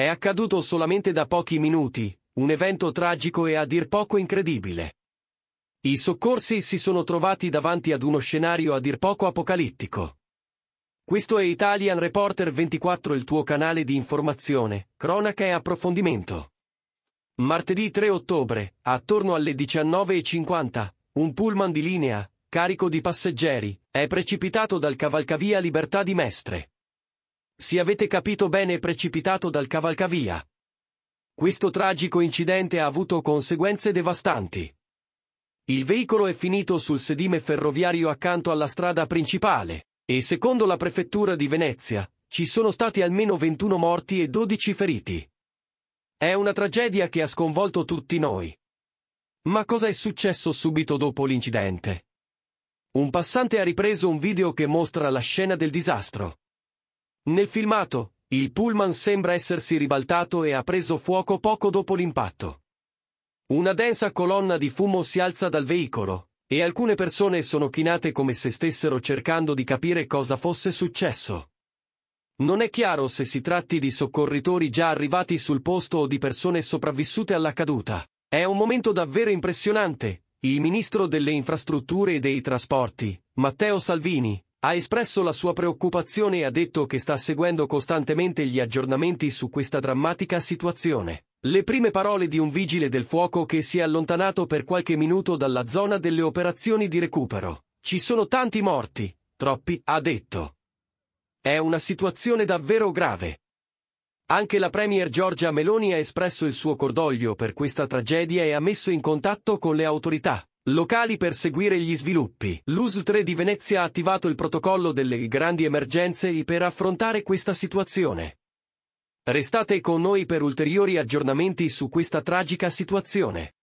È accaduto solamente da pochi minuti, un evento tragico e a dir poco incredibile. I soccorsi si sono trovati davanti ad uno scenario a dir poco apocalittico. Questo è Italian Reporter 24 il tuo canale di informazione, cronaca e approfondimento. Martedì 3 ottobre, attorno alle 19.50, un pullman di linea, carico di passeggeri, è precipitato dal cavalcavia Libertà di Mestre. Si avete capito bene è precipitato dal cavalcavia. Questo tragico incidente ha avuto conseguenze devastanti. Il veicolo è finito sul sedime ferroviario accanto alla strada principale, e secondo la prefettura di Venezia, ci sono stati almeno 21 morti e 12 feriti. È una tragedia che ha sconvolto tutti noi. Ma cosa è successo subito dopo l'incidente? Un passante ha ripreso un video che mostra la scena del disastro. Nel filmato, il pullman sembra essersi ribaltato e ha preso fuoco poco dopo l'impatto. Una densa colonna di fumo si alza dal veicolo, e alcune persone sono chinate come se stessero cercando di capire cosa fosse successo. Non è chiaro se si tratti di soccorritori già arrivati sul posto o di persone sopravvissute alla caduta. È un momento davvero impressionante. Il ministro delle infrastrutture e dei trasporti, Matteo Salvini, ha espresso la sua preoccupazione e ha detto che sta seguendo costantemente gli aggiornamenti su questa drammatica situazione. Le prime parole di un vigile del fuoco che si è allontanato per qualche minuto dalla zona delle operazioni di recupero. Ci sono tanti morti, troppi, ha detto. È una situazione davvero grave. Anche la Premier Giorgia Meloni ha espresso il suo cordoglio per questa tragedia e ha messo in contatto con le autorità. Locali per seguire gli sviluppi. L'US3 di Venezia ha attivato il protocollo delle grandi emergenze per affrontare questa situazione. Restate con noi per ulteriori aggiornamenti su questa tragica situazione.